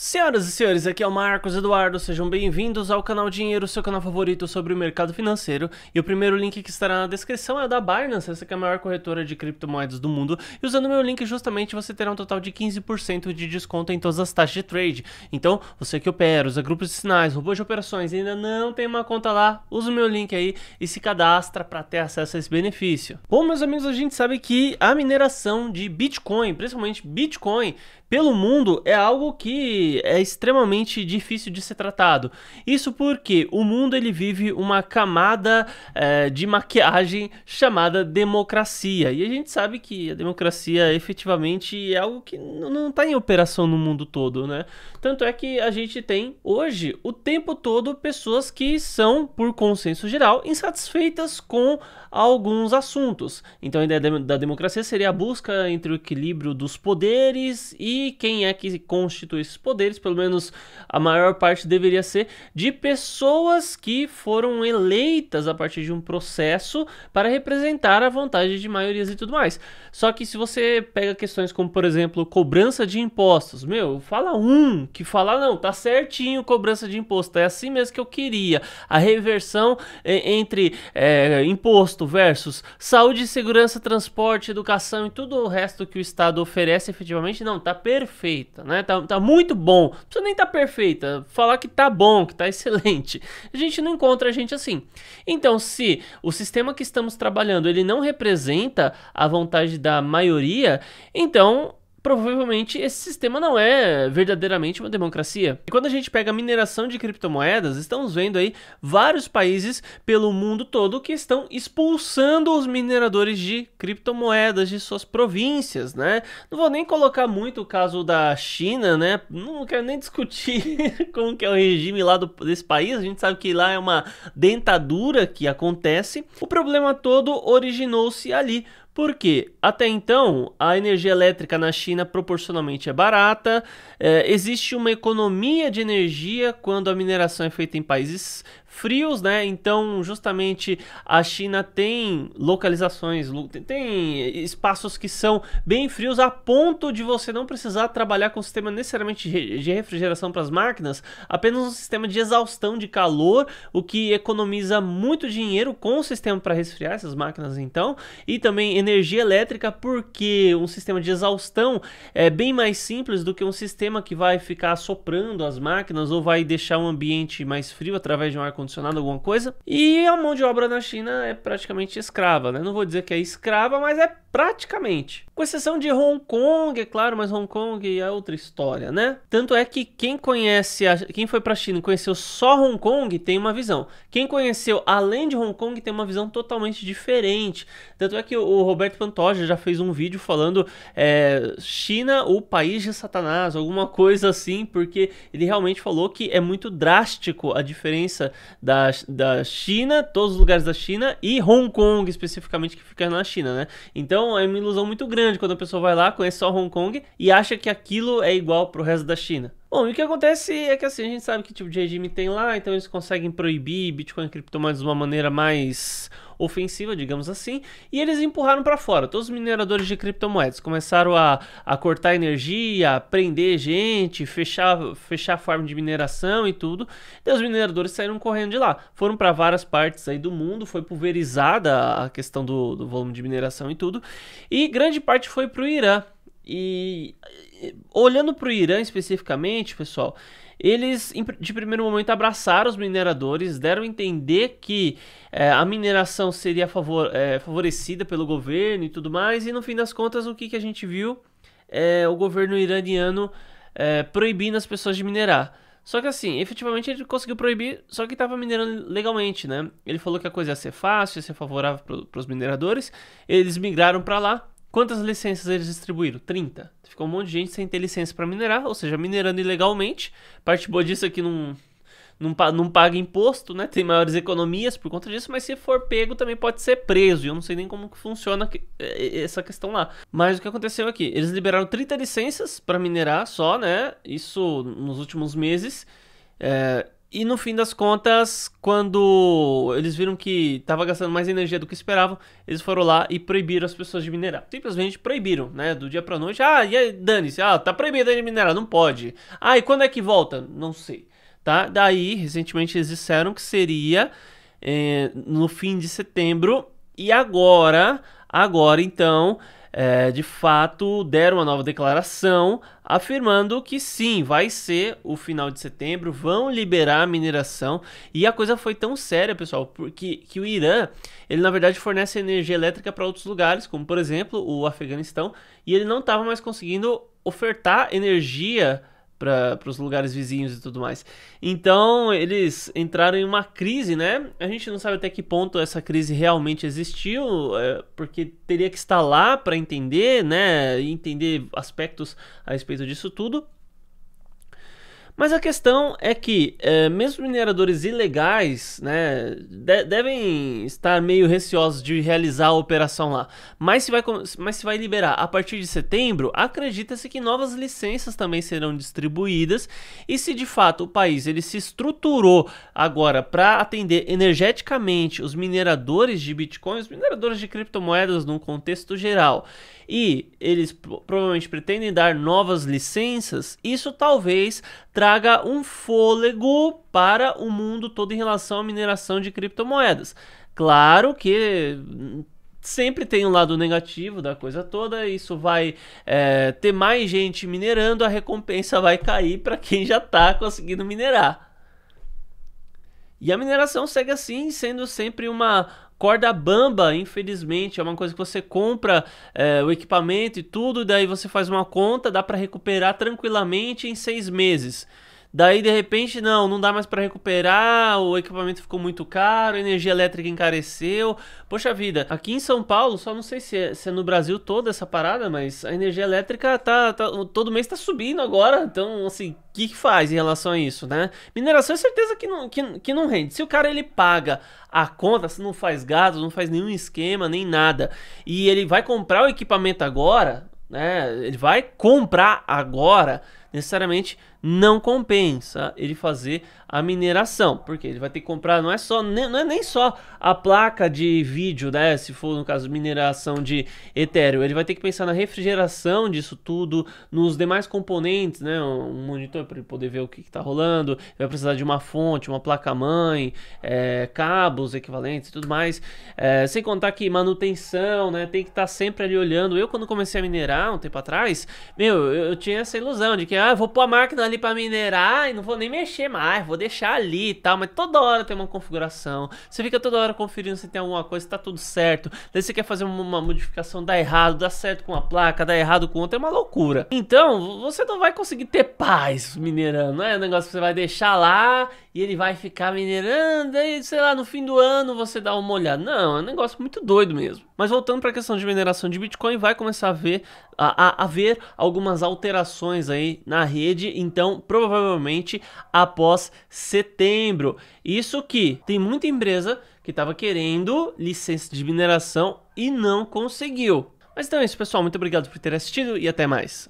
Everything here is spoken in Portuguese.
Senhoras e senhores, aqui é o Marcos Eduardo, sejam bem-vindos ao canal Dinheiro, seu canal favorito sobre o mercado financeiro. E o primeiro link que estará na descrição é o da Binance, essa que é a maior corretora de criptomoedas do mundo. E usando o meu link, justamente, você terá um total de 15% de desconto em todas as taxas de trade. Então, você que opera, usa grupos de sinais, robôs de operações e ainda não tem uma conta lá, usa o meu link aí e se cadastra para ter acesso a esse benefício. Bom, meus amigos, a gente sabe que a mineração de Bitcoin, principalmente Bitcoin, pelo mundo é algo que é extremamente difícil de ser tratado. Isso porque o mundo ele vive uma camada é, de maquiagem chamada democracia. E a gente sabe que a democracia efetivamente é algo que não está em operação no mundo todo, né? Tanto é que a gente tem hoje o tempo todo pessoas que são, por consenso geral, insatisfeitas com alguns assuntos. Então a ideia da democracia seria a busca entre o equilíbrio dos poderes e quem é que constitui esses poderes, pelo menos a maior parte deveria ser de pessoas que foram eleitas a partir de um processo para representar a vontade de maiorias e tudo mais. Só que se você pega questões como, por exemplo, cobrança de impostos, meu, fala um que fala não, tá certinho cobrança de imposto, é assim mesmo que eu queria. A reversão entre é, imposto versus saúde, segurança, transporte, educação e tudo o resto que o Estado oferece efetivamente não tá perfeita, né? Tá, tá muito bom. Não precisa nem tá perfeita. Falar que tá bom, que tá excelente. A gente não encontra a gente assim. Então, se o sistema que estamos trabalhando ele não representa a vontade da maioria, então provavelmente esse sistema não é verdadeiramente uma democracia. E quando a gente pega a mineração de criptomoedas, estamos vendo aí vários países pelo mundo todo que estão expulsando os mineradores de criptomoedas de suas províncias, né? Não vou nem colocar muito o caso da China, né? Não quero nem discutir como que é o regime lá do, desse país, a gente sabe que lá é uma dentadura que acontece. O problema todo originou-se ali, porque até então a energia elétrica na China proporcionalmente é barata, é, existe uma economia de energia quando a mineração é feita em países frios, né? Então, justamente a China tem localizações, tem espaços que são bem frios a ponto de você não precisar trabalhar com um sistema necessariamente de refrigeração para as máquinas, apenas um sistema de exaustão de calor, o que economiza muito dinheiro com o sistema para resfriar essas máquinas, então, e também energia elétrica, porque um sistema de exaustão é bem mais simples do que um sistema que vai ficar soprando as máquinas ou vai deixar um ambiente mais frio através de um ar condicionado ar-condicionado, alguma coisa. E a mão de obra na China é praticamente escrava, né? Não vou dizer que é escrava, mas é praticamente. Com exceção de Hong Kong, é claro, mas Hong Kong é outra história, né? Tanto é que quem conhece, a... quem foi pra China e conheceu só Hong Kong tem uma visão. Quem conheceu além de Hong Kong tem uma visão totalmente diferente. Tanto é que o Roberto Pantoja já fez um vídeo falando é, China, o país de Satanás, alguma coisa assim, porque ele realmente falou que é muito drástico a diferença da, da China, todos os lugares da China e Hong Kong especificamente que fica na China, né? Então é uma ilusão muito grande quando a pessoa vai lá, conhece só Hong Kong e acha que aquilo é igual pro resto da China. Bom, e o que acontece é que assim, a gente sabe que tipo de regime tem lá, então eles conseguem proibir Bitcoin e criptomoedas de uma maneira mais ofensiva, digamos assim, e eles empurraram para fora. Todos os mineradores de criptomoedas começaram a, a cortar energia, a prender gente, fechar, fechar forma de mineração e tudo. E os mineradores saíram correndo de lá. Foram para várias partes aí do mundo, foi pulverizada a questão do, do volume de mineração e tudo. E grande parte foi para o Irã. E olhando para o Irã especificamente, pessoal, eles de primeiro momento abraçaram os mineradores, deram a entender que é, a mineração seria favor, é, favorecida pelo governo e tudo mais, e no fim das contas o que, que a gente viu é o governo iraniano é, proibindo as pessoas de minerar. Só que assim, efetivamente ele conseguiu proibir, só que estava minerando legalmente, né? Ele falou que a coisa ia ser fácil, ia ser favorável para os mineradores, eles migraram para lá, Quantas licenças eles distribuíram? 30. Ficou um monte de gente sem ter licença para minerar, ou seja, minerando ilegalmente. Parte boa disso é que não, não, não paga imposto, né? Tem maiores economias por conta disso, mas se for pego também pode ser preso. E eu não sei nem como que funciona é, é, essa questão lá. Mas o que aconteceu aqui? Eles liberaram 30 licenças para minerar só, né? Isso nos últimos meses. É, e no fim das contas, quando eles viram que estava gastando mais energia do que esperavam, eles foram lá e proibiram as pessoas de minerar. Simplesmente proibiram, né? Do dia para noite. Ah, e dane-se. Ah, tá proibido de minerar, não pode. Ah, e quando é que volta? Não sei. Tá? Daí, recentemente eles disseram que seria eh, no fim de setembro. E agora Agora, então, é, de fato, deram uma nova declaração afirmando que sim, vai ser o final de setembro, vão liberar a mineração. E a coisa foi tão séria, pessoal, porque que o Irã, ele na verdade fornece energia elétrica para outros lugares, como por exemplo o Afeganistão, e ele não estava mais conseguindo ofertar energia elétrica para os lugares vizinhos e tudo mais. Então eles entraram em uma crise, né? A gente não sabe até que ponto essa crise realmente existiu, é, porque teria que estar lá para entender, né? Entender aspectos a respeito disso tudo. Mas a questão é que, é, mesmo mineradores ilegais, né, de devem estar meio receosos de realizar a operação lá. Mas se vai, mas se vai liberar a partir de setembro, acredita-se que novas licenças também serão distribuídas. E se de fato o país ele se estruturou agora para atender energeticamente os mineradores de Bitcoin, os mineradores de criptomoedas num contexto geral, e eles provavelmente pretendem dar novas licenças, isso talvez traga traga um fôlego para o mundo todo em relação à mineração de criptomoedas. Claro que sempre tem um lado negativo da coisa toda, isso vai é, ter mais gente minerando, a recompensa vai cair para quem já está conseguindo minerar. E a mineração segue assim, sendo sempre uma, corda bamba, infelizmente, é uma coisa que você compra é, o equipamento e tudo, daí você faz uma conta, dá para recuperar tranquilamente em seis meses. Daí de repente não, não dá mais para recuperar, o equipamento ficou muito caro, a energia elétrica encareceu. Poxa vida, aqui em São Paulo, só não sei se é, se é no Brasil toda essa parada, mas a energia elétrica tá, tá todo mês tá subindo agora, então assim, o que, que faz em relação a isso, né? Mineração é certeza que não, que, que não rende. Se o cara ele paga a conta, se não faz gado, não faz nenhum esquema, nem nada, e ele vai comprar o equipamento agora, né? Ele vai comprar agora necessariamente não compensa ele fazer a mineração, porque ele vai ter que comprar, não é só não é nem só a placa de vídeo, né, se for no caso mineração de Ethereum, ele vai ter que pensar na refrigeração disso tudo, nos demais componentes, né, um monitor para ele poder ver o que está rolando, ele vai precisar de uma fonte, uma placa mãe, é, cabos equivalentes e tudo mais, é, sem contar que manutenção, né, tem que estar tá sempre ali olhando. Eu quando comecei a minerar um tempo atrás, meu, eu, eu tinha essa ilusão de que Assim, ah, vou pôr a máquina ali para minerar e não vou nem mexer mais, vou deixar ali e tal, mas toda hora tem uma configuração. Você fica toda hora conferindo se tem alguma coisa, se tá tudo certo. Daí você quer fazer uma modificação, dá errado, dá certo com a placa, dá errado com outra, é uma loucura. Então, você não vai conseguir ter paz minerando, não né? é um negócio que você vai deixar lá e ele vai ficar minerando, e sei lá, no fim do ano você dá uma olhada. Não, é um negócio muito doido mesmo. Mas voltando para a questão de mineração de Bitcoin, vai começar a ver a, a, a ver algumas alterações aí na rede, então provavelmente após setembro. Isso que tem muita empresa que estava querendo licença de mineração e não conseguiu. Mas então é isso, pessoal. Muito obrigado por ter assistido e até mais.